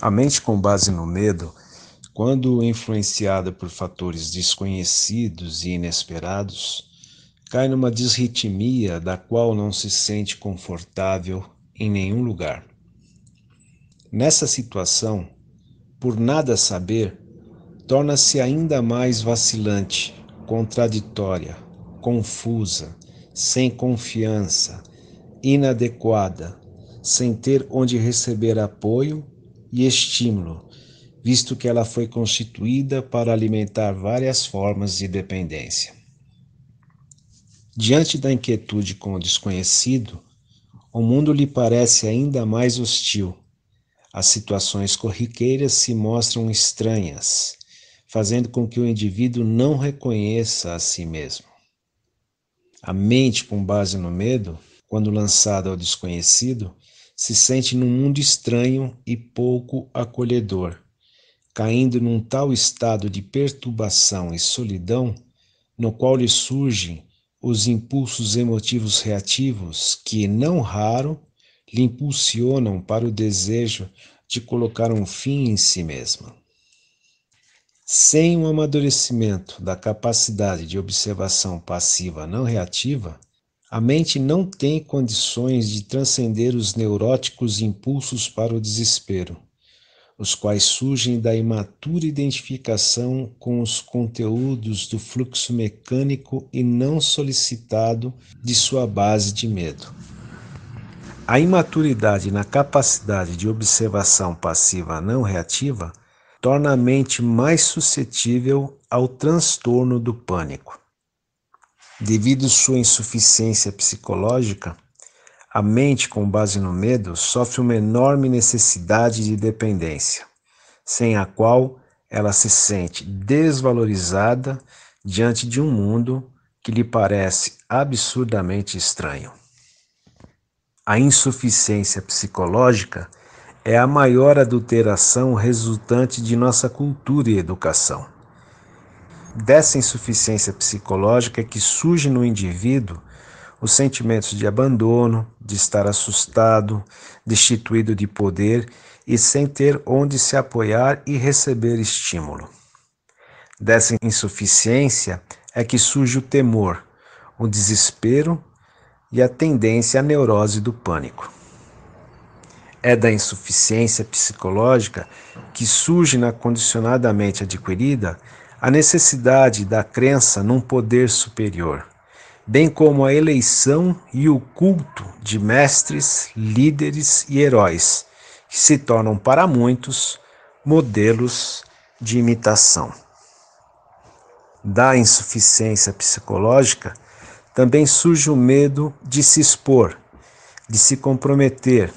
A mente com base no medo, quando influenciada por fatores desconhecidos e inesperados, cai numa disritmia da qual não se sente confortável em nenhum lugar. Nessa situação, por nada saber, torna-se ainda mais vacilante, contraditória, confusa, sem confiança, inadequada, sem ter onde receber apoio e estímulo, visto que ela foi constituída para alimentar várias formas de dependência. Diante da inquietude com o desconhecido, o mundo lhe parece ainda mais hostil. As situações corriqueiras se mostram estranhas, fazendo com que o indivíduo não reconheça a si mesmo. A mente, com base no medo, quando lançada ao desconhecido, se sente num mundo estranho e pouco acolhedor. Caindo num tal estado de perturbação e solidão, no qual lhe surgem os impulsos emotivos reativos que, não raro, lhe impulsionam para o desejo de colocar um fim em si mesma. Sem o amadurecimento da capacidade de observação passiva não reativa, a mente não tem condições de transcender os neuróticos impulsos para o desespero, os quais surgem da imatura identificação com os conteúdos do fluxo mecânico e não solicitado de sua base de medo. A imaturidade na capacidade de observação passiva não reativa torna a mente mais suscetível ao transtorno do pânico. Devido sua insuficiência psicológica, a mente, com base no medo, sofre uma enorme necessidade de dependência, sem a qual ela se sente desvalorizada diante de um mundo que lhe parece absurdamente estranho. A insuficiência psicológica é a maior adulteração resultante de nossa cultura e educação dessa insuficiência psicológica é que surge no indivíduo os sentimentos de abandono, de estar assustado, destituído de poder e sem ter onde se apoiar e receber estímulo. Dessa insuficiência é que surge o temor, o desespero e a tendência à neurose do pânico. É da insuficiência psicológica que surge na condicionadamente adquirida a necessidade da crença num poder superior, bem como a eleição e o culto de mestres, líderes e heróis, que se tornam para muitos modelos de imitação. Da insuficiência psicológica, também surge o medo de se expor, de se comprometer,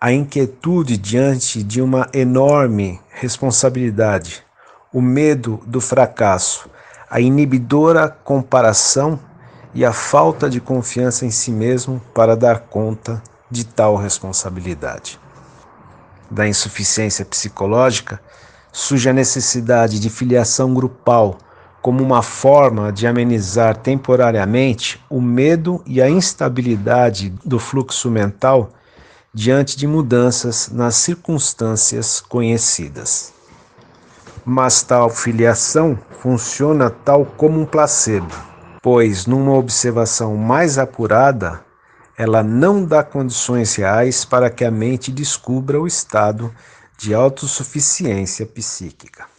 a inquietude diante de uma enorme responsabilidade o medo do fracasso, a inibidora comparação e a falta de confiança em si mesmo para dar conta de tal responsabilidade. Da insuficiência psicológica surge a necessidade de filiação grupal como uma forma de amenizar temporariamente o medo e a instabilidade do fluxo mental diante de mudanças nas circunstâncias conhecidas mas tal filiação funciona tal como um placebo, pois, numa observação mais apurada, ela não dá condições reais para que a mente descubra o estado de autossuficiência psíquica.